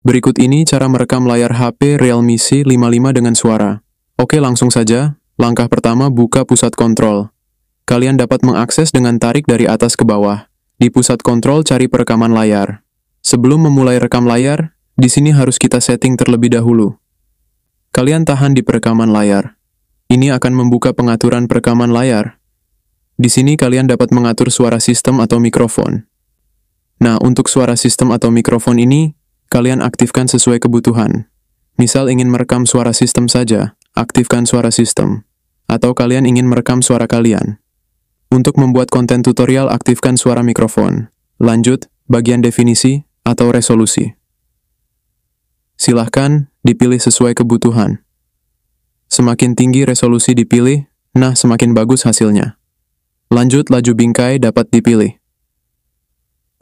Berikut ini cara merekam layar HP Realme C55 dengan suara. Oke langsung saja, langkah pertama buka pusat kontrol. Kalian dapat mengakses dengan tarik dari atas ke bawah. Di pusat kontrol cari perekaman layar. Sebelum memulai rekam layar, di sini harus kita setting terlebih dahulu. Kalian tahan di perekaman layar. Ini akan membuka pengaturan perekaman layar. Di sini kalian dapat mengatur suara sistem atau mikrofon. Nah, untuk suara sistem atau mikrofon ini, Kalian aktifkan sesuai kebutuhan. Misal ingin merekam suara sistem saja, aktifkan suara sistem. Atau kalian ingin merekam suara kalian. Untuk membuat konten tutorial, aktifkan suara mikrofon. Lanjut, bagian definisi atau resolusi. Silahkan dipilih sesuai kebutuhan. Semakin tinggi resolusi dipilih, nah semakin bagus hasilnya. Lanjut, laju bingkai dapat dipilih.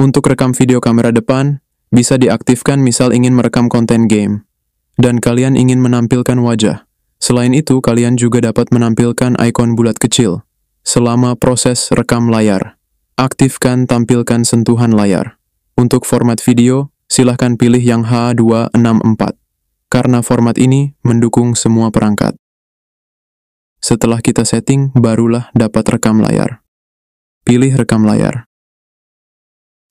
Untuk rekam video kamera depan, bisa diaktifkan misal ingin merekam konten game, dan kalian ingin menampilkan wajah. Selain itu, kalian juga dapat menampilkan ikon bulat kecil selama proses rekam layar. Aktifkan tampilkan sentuhan layar. Untuk format video, silahkan pilih yang H264, karena format ini mendukung semua perangkat. Setelah kita setting, barulah dapat rekam layar. Pilih rekam layar.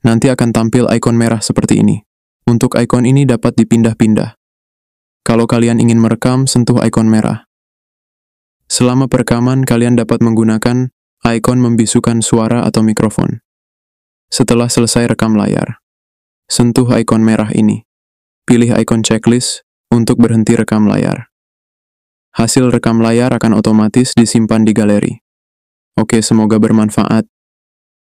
Nanti akan tampil ikon merah seperti ini. Untuk ikon ini dapat dipindah-pindah. Kalau kalian ingin merekam, sentuh ikon merah. Selama perekaman, kalian dapat menggunakan ikon membisukan suara atau mikrofon. Setelah selesai rekam layar, sentuh ikon merah ini. Pilih ikon checklist untuk berhenti rekam layar. Hasil rekam layar akan otomatis disimpan di galeri. Oke, semoga bermanfaat.